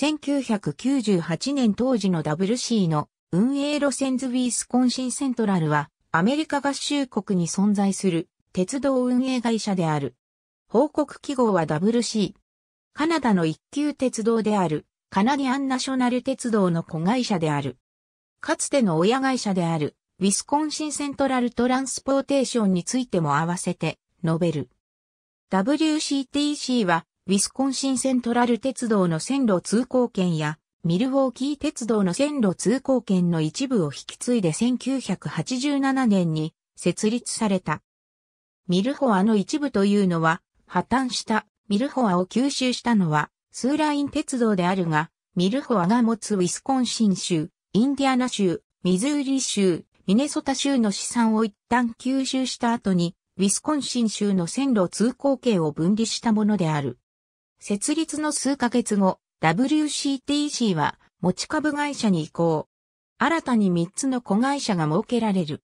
1998年当時の WC の運営路線ズウィスコンシンセントラルはアメリカ合衆国に存在する鉄道運営会社である。報告記号は WC。カナダの一級鉄道であるカナディアンナショナル鉄道の子会社である。かつての親会社であるウィスコンシンセントラルトランスポーテーションについても合わせて述べる。WCTC はウィスコンシンセントラル鉄道の線路通行券や、ミルウォーキー鉄道の線路通行券の一部を引き継いで1987年に設立された。ミルホアの一部というのは、破綻したミルホアを吸収したのは、スーライン鉄道であるが、ミルホアが持つウィスコンシン州、インディアナ州、ミズーリ州、ミネソタ州の資産を一旦吸収した後に、ウィスコンシン州の線路通行権を分離したものである。設立の数ヶ月後、WCTC は持ち株会社に移行。新たに3つの子会社が設けられる。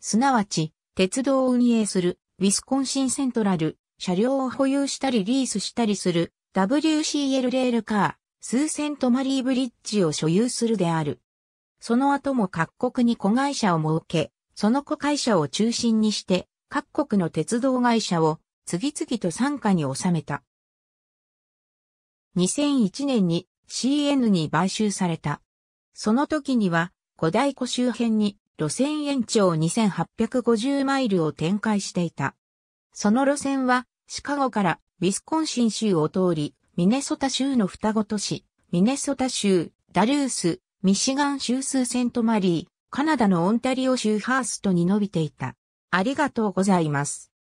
すなわち、鉄道を運営する、ウィスコンシンセントラル、車両を保有したりリースしたりする、WCL レールカー、数千トマリーブリッジを所有するである。その後も各国に子会社を設け、その子会社を中心にして、各国の鉄道会社を次々と参加に収めた。2001年に CN に買収された。その時には、五大湖周辺に路線延長2850マイルを展開していた。その路線は、シカゴからウィスコンシン州を通り、ミネソタ州の双子都市、ミネソタ州、ダルース、ミシガン州スーセントマリー、カナダのオンタリオ州ハーストに伸びていた。ありがとうございます。